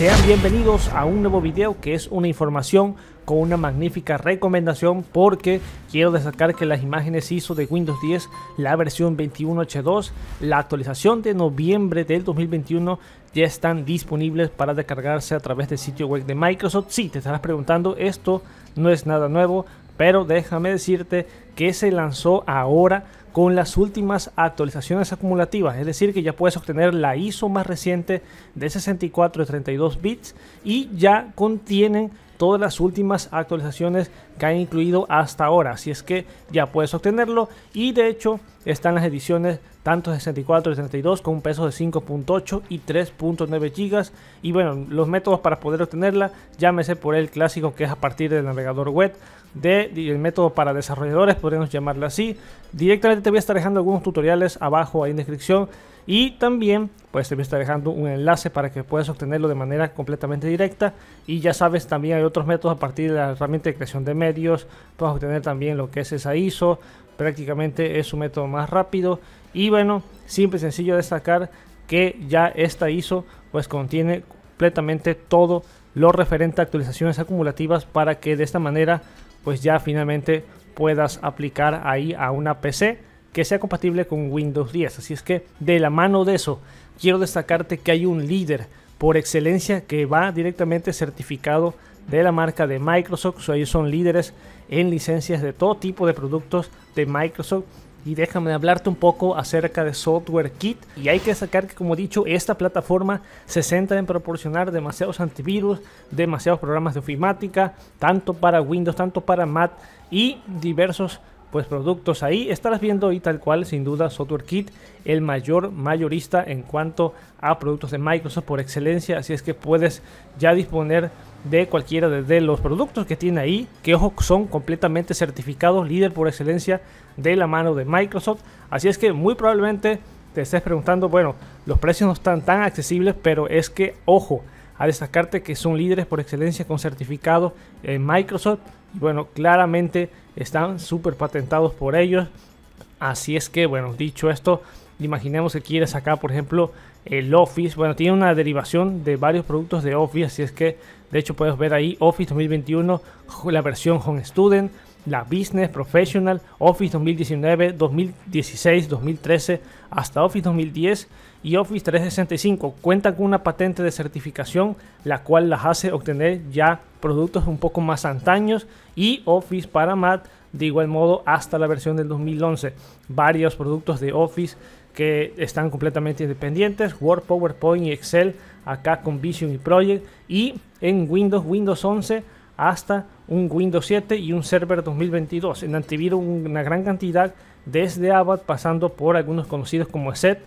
Sean bienvenidos a un nuevo video que es una información con una magnífica recomendación porque quiero destacar que las imágenes hizo de Windows 10, la versión 21H2, la actualización de noviembre del 2021 ya están disponibles para descargarse a través del sitio web de Microsoft. Si te estarás preguntando, esto no es nada nuevo, pero déjame decirte que se lanzó ahora con las últimas actualizaciones acumulativas, es decir, que ya puedes obtener la ISO más reciente de 64 y 32 bits y ya contienen todas las últimas actualizaciones que han incluido hasta ahora. Así es que ya puedes obtenerlo y de hecho están las ediciones tanto 64 y 32 con un peso de 5.8 y 3.9 gigas y bueno los métodos para poder obtenerla llámese por el clásico que es a partir del navegador web de, el método para desarrolladores podríamos llamarla así directamente te voy a estar dejando algunos tutoriales abajo ahí en descripción y también, pues te voy a estar dejando un enlace para que puedas obtenerlo de manera completamente directa. Y ya sabes, también hay otros métodos a partir de la herramienta de creación de medios. Puedes obtener también lo que es esa ISO. Prácticamente es un método más rápido. Y bueno, simple y sencillo destacar que ya esta ISO pues contiene completamente todo lo referente a actualizaciones acumulativas para que de esta manera pues ya finalmente puedas aplicar ahí a una PC que sea compatible con Windows 10. Así es que de la mano de eso, quiero destacarte que hay un líder por excelencia que va directamente certificado de la marca de Microsoft. So, ellos son líderes en licencias de todo tipo de productos de Microsoft. Y déjame hablarte un poco acerca de Software Kit Y hay que destacar que, como dicho, esta plataforma se centra en proporcionar demasiados antivirus, demasiados programas de ofimática, tanto para Windows, tanto para Mac y diversos pues productos ahí. Estarás viendo y tal cual, sin duda, Software Kit, el mayor mayorista en cuanto a productos de Microsoft por excelencia. Así es que puedes ya disponer de cualquiera de los productos que tiene ahí, que ojo, son completamente certificados, líder por excelencia de la mano de Microsoft. Así es que muy probablemente te estés preguntando, bueno, los precios no están tan accesibles, pero es que, ojo, a destacarte que son líderes por excelencia con certificado en Microsoft. Y bueno, claramente están súper patentados por ellos. Así es que, bueno, dicho esto, imaginemos que quieres sacar, por ejemplo, el Office. Bueno, tiene una derivación de varios productos de Office, así es que, de hecho, puedes ver ahí Office 2021, la versión Home Student, la Business Professional, Office 2019, 2016, 2013, hasta Office 2010 y Office 365 cuenta con una patente de certificación la cual las hace obtener ya productos un poco más antaños y Office para Mac de igual modo hasta la versión del 2011. Varios productos de Office que están completamente independientes, Word, PowerPoint y Excel, acá con Vision y Project y en Windows, Windows 11 hasta un Windows 7 y un server 2022. En Antivirus una gran cantidad desde Abad pasando por algunos conocidos como Set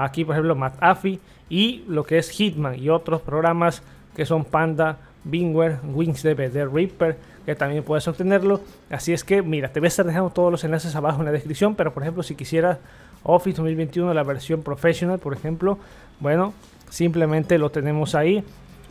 Aquí, por ejemplo, MatAfi y lo que es Hitman y otros programas que son Panda, Bingware, WingsDB, The Reaper, que también puedes obtenerlo. Así es que, mira, te voy a estar dejando todos los enlaces abajo en la descripción, pero por ejemplo, si quisieras Office 2021, la versión Professional, por ejemplo, bueno, simplemente lo tenemos ahí.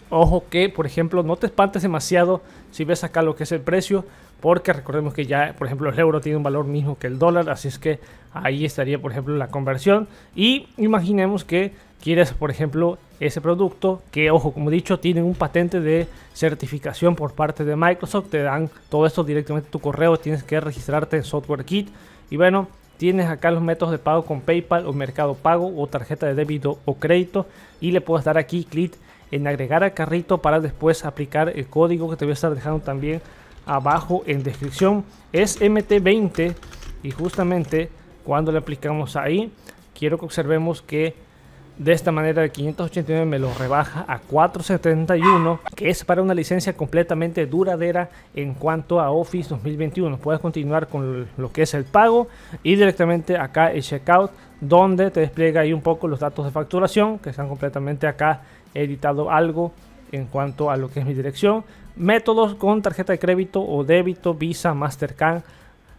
Ojo que, por ejemplo, no te espantes demasiado si ves acá lo que es el precio, porque recordemos que ya, por ejemplo, el euro tiene un valor mismo que el dólar, así es que ahí estaría, por ejemplo, la conversión. Y imaginemos que quieres, por ejemplo, ese producto que, ojo, como he dicho, tienen un patente de certificación por parte de Microsoft, te dan todo esto directamente a tu correo, tienes que registrarte en Kit y bueno, Tienes acá los métodos de pago con PayPal o Mercado Pago o tarjeta de débito o crédito y le puedes dar aquí clic en agregar al carrito para después aplicar el código que te voy a estar dejando también abajo en descripción es MT20 y justamente cuando le aplicamos ahí quiero que observemos que de esta manera el 589 me lo rebaja a 471, que es para una licencia completamente duradera en cuanto a Office 2021. Puedes continuar con lo que es el pago y directamente acá el checkout, donde te despliega ahí un poco los datos de facturación, que están completamente acá. editado algo en cuanto a lo que es mi dirección. Métodos con tarjeta de crédito o débito, Visa, Mastercard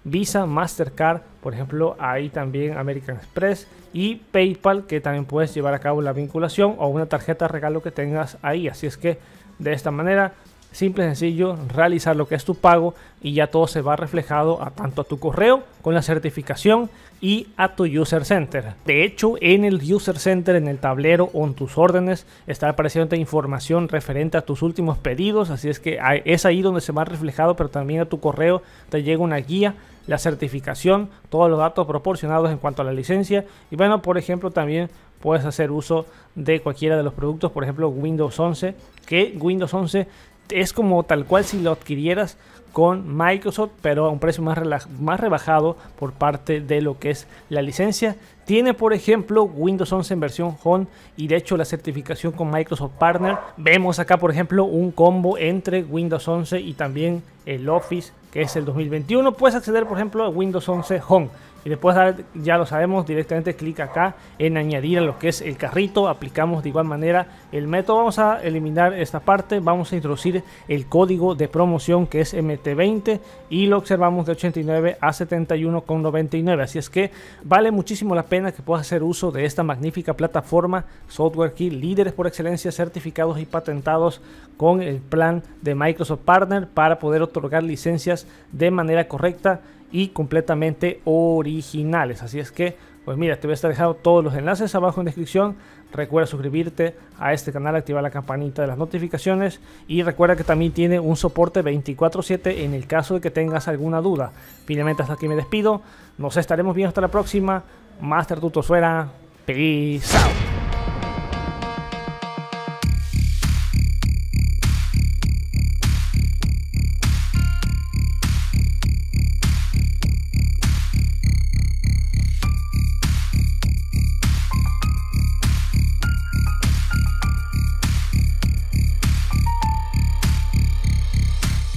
Visa, Mastercard, por ejemplo, ahí también American Express y PayPal, que también puedes llevar a cabo la vinculación o una tarjeta regalo que tengas ahí. Así es que de esta manera simple y sencillo realizar lo que es tu pago y ya todo se va reflejado a tanto a tu correo con la certificación y a tu user center. De hecho, en el user center, en el tablero o en tus órdenes, está apareciendo información referente a tus últimos pedidos, así es que es ahí donde se va reflejado, pero también a tu correo te llega una guía la certificación, todos los datos proporcionados en cuanto a la licencia. Y bueno, por ejemplo, también puedes hacer uso de cualquiera de los productos, por ejemplo, Windows 11, que Windows 11 es como tal cual si lo adquirieras con Microsoft, pero a un precio más, más rebajado por parte de lo que es la licencia. Tiene, por ejemplo, Windows 11 en versión Home y de hecho la certificación con Microsoft Partner. Vemos acá, por ejemplo, un combo entre Windows 11 y también el Office, que es el 2021. Puedes acceder, por ejemplo, a Windows 11 Home y después ya lo sabemos directamente clic acá en añadir a lo que es el carrito aplicamos de igual manera el método vamos a eliminar esta parte vamos a introducir el código de promoción que es mt20 y lo observamos de 89 a 71,99 así es que vale muchísimo la pena que puedas hacer uso de esta magnífica plataforma software key líderes por excelencia certificados y patentados con el plan de Microsoft Partner para poder otorgar licencias de manera correcta y completamente originales. Así es que, pues mira, te voy a estar dejando todos los enlaces abajo en descripción. Recuerda suscribirte a este canal, activar la campanita de las notificaciones y recuerda que también tiene un soporte 24/7 en el caso de que tengas alguna duda. Finalmente hasta aquí me despido. Nos estaremos viendo hasta la próxima. Master Tuto suena. Peace out.